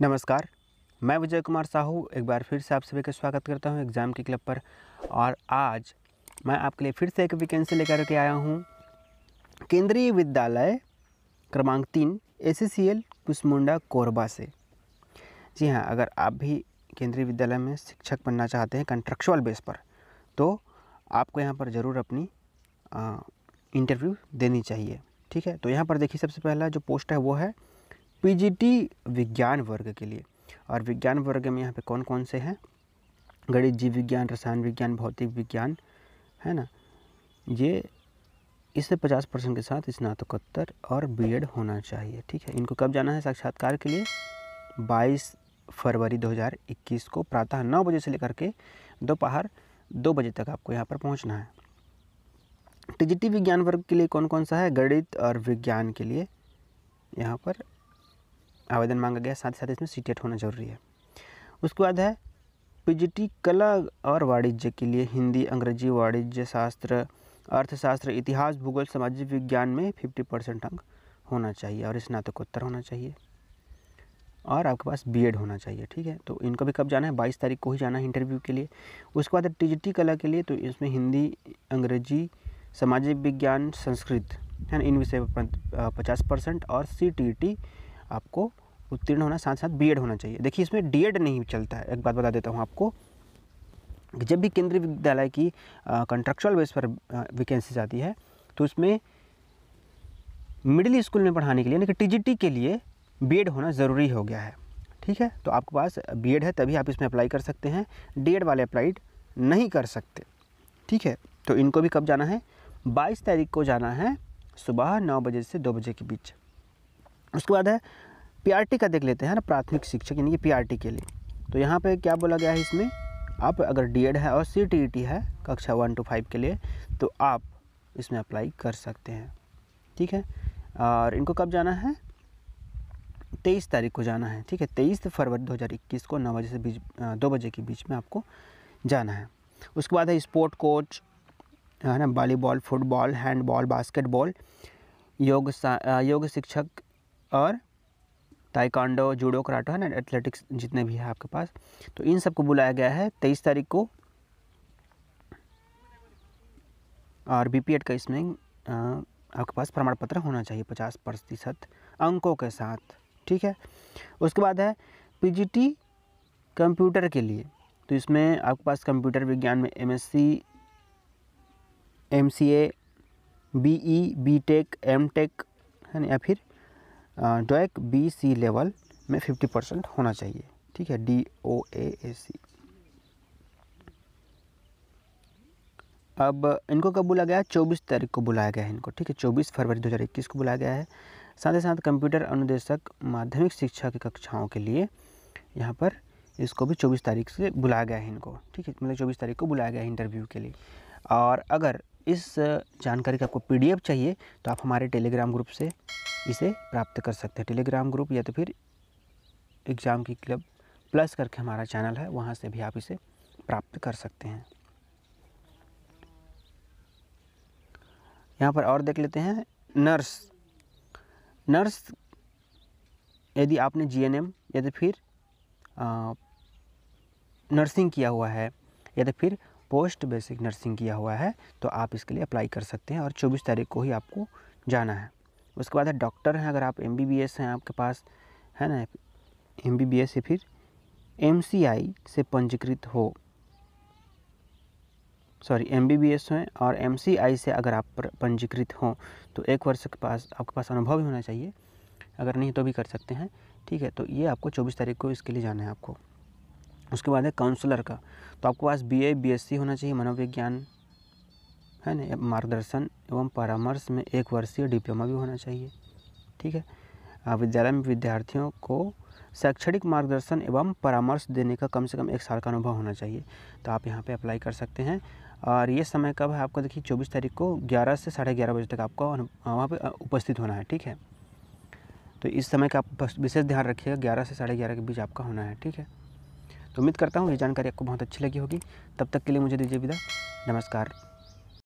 नमस्कार मैं विजय कुमार साहू एक बार फिर से आप सभी का स्वागत करता हूं एग्ज़ाम के क्लब पर और आज मैं आपके लिए फिर से एक वैकेंसी लेकर के आया हूं केंद्रीय विद्यालय क्रमांक तीन S C L Kusmunda Korba से जी हां अगर आप भी केंद्रीय विद्यालय में शिक्षक बनना चाहते हैं कंट्रक्चुअल बेस पर तो आपको यहाँ पर ज़रूर अपनी इंटरव्यू देनी चाहिए ठीक है तो यहाँ पर देखिए सबसे पहला जो पोस्ट है वो है पीजीटी विज्ञान वर्ग के लिए और विज्ञान वर्ग में यहाँ पे कौन कौन से हैं गणित जीव विज्ञान रसायन विज्ञान भौतिक विज्ञान है ना ये इससे पचास परसेंट के साथ स्नातकोत्तर और बीएड होना चाहिए ठीक है इनको कब जाना है साक्षात्कार के लिए 22 फरवरी 2021 को प्रातः नौ बजे से लेकर के दोपहर दो बजे तक आपको यहाँ पर पहुँचना है टी विज्ञान वर्ग के लिए कौन कौन सा है गणित और विज्ञान के लिए यहाँ पर आवेदन मांगा गया साथ ही साथ इसमें सीटेट होना जरूरी है उसके बाद है पी कला और वाणिज्य के लिए हिंदी अंग्रेजी वाणिज्य शास्त्र अर्थशास्त्र इतिहास भूगोल सामाजिक विज्ञान में फिफ्टी परसेंट अंक होना चाहिए और स्नातकोत्तर होना चाहिए और आपके पास बीएड होना चाहिए ठीक है तो इनको भी कब जाना है बाईस तारीख को ही जाना है इंटरव्यू के लिए उसके बाद टी कला के लिए तो इसमें हिंदी अंग्रेजी सामाजिक विज्ञान संस्कृत है ना इन विषय पर पचास परसेंट और सी टी टी आपको उत्तीर्ण होना साथ साथ बीएड होना चाहिए देखिए इसमें डीएड नहीं चलता है एक बात बता देता हूँ आपको जब भी केंद्रीय विद्यालय की कंट्रेक्चुअल बेस पर वैकेंसी आती है तो उसमें मिडिल स्कूल में पढ़ाने के लिए यानी कि टीजीटी के लिए बीएड होना ज़रूरी हो गया है ठीक है तो आपके पास बीएड है तभी आप इसमें अप्लाई कर सकते हैं डीएड वाले अप्लाइड नहीं कर सकते ठीक है तो इनको भी कब जाना है बाईस तारीख को जाना है सुबह नौ बजे से दो बजे के बीच उसके बाद है पीआरटी का देख लेते हैं ना प्राथमिक शिक्षक यानी कि पीआरटी के लिए तो यहाँ पे क्या बोला गया है इसमें आप अगर डीएड है और सीटीईटी e है कक्षा वन टू फाइव के लिए तो आप इसमें अप्लाई कर सकते हैं ठीक है और इनको कब जाना है तेईस तारीख को जाना है ठीक है तेईस फरवरी इक्कीस को नौ बजे से बीच दो बजे के बीच में आपको जाना है उसके बाद है स्पोर्ट कोच है ना वॉलीबॉल फुटबॉल हैंडबॉल बास्केटबॉल योग योग शिक्षक और ताइकांडो जूडो कराटो है ना एथलेटिक्स जितने भी हैं आपके पास तो इन सबको बुलाया गया है तेईस तारीख को और बी का इसमें आपके पास प्रमाण पत्र होना चाहिए पचास प्रतिशत अंकों के साथ ठीक है उसके बाद है पी कंप्यूटर के लिए तो इसमें आपके पास कंप्यूटर विज्ञान में ई एमसीए, बीई, बीटेक, एमटेक है ना या फिर डोक बी सी लेवल में 50 परसेंट होना चाहिए ठीक है डी ओ ए ए सी अब इनको कब बुलाया गया चौबीस तारीख को बुलाया गया है इनको ठीक है चौबीस फरवरी 2021 को बुलाया गया है साथ ही साथ कंप्यूटर अनुदेशक माध्यमिक शिक्षा की कक्षाओं के लिए यहाँ पर इसको भी चौबीस तारीख से बुलाया गया है इनको ठीक है मतलब चौबीस तारीख को बुलाया गया है इंटरव्यू के लिए और अगर इस जानकारी का आपको पीडीएफ चाहिए तो आप हमारे टेलीग्राम ग्रुप से इसे प्राप्त कर सकते हैं टेलीग्राम ग्रुप या तो फिर एग्ज़ाम की क्लब प्लस करके हमारा चैनल है वहाँ से भी आप इसे प्राप्त कर सकते हैं यहाँ पर और देख लेते हैं नर्स नर्स यदि आपने जीएनएम या तो फिर आ, नर्सिंग किया हुआ है या तो फिर पोस्ट बेसिक नर्सिंग किया हुआ है तो आप इसके लिए अप्लाई कर सकते हैं और चौबीस तारीख को ही आपको जाना है उसके बाद है डॉक्टर हैं अगर आप एम हैं आपके पास है ना एम से फिर एम से पंजीकृत हो सॉरी एम बी हैं और एम से अगर आप पंजीकृत हों तो एक वर्ष के पास आपके पास अनुभव भी होना चाहिए अगर नहीं तो भी कर सकते हैं ठीक है तो ये आपको 24 तारीख को इसके लिए जाना है आपको उसके बाद है काउंसलर का तो आपके पास B A B S C होना चाहिए मनोविज्ञान है ना मार्गदर्शन एवं परामर्श में एक वर्षीय डिप्लोमा भी होना चाहिए ठीक है विद्यालय में विद्यार्थियों को शैक्षणिक मार्गदर्शन एवं परामर्श देने का कम से कम एक साल का अनुभव होना चाहिए तो आप यहाँ पे अप्लाई कर सकते हैं और ये समय कब है आपका देखिए चौबीस तारीख को ग्यारह से साढ़े ग्यारह बजे तक आपका वहाँ पर उपस्थित होना है ठीक है तो इस समय का आप विशेष ध्यान रखिएगा ग्यारह से साढ़े ग्यारह के बीच आपका होना है ठीक है तो उम्मीद करता हूँ ये जानकारी आपको बहुत अच्छी लगी होगी तब तक के लिए मुझे दीजिए विदा नमस्कार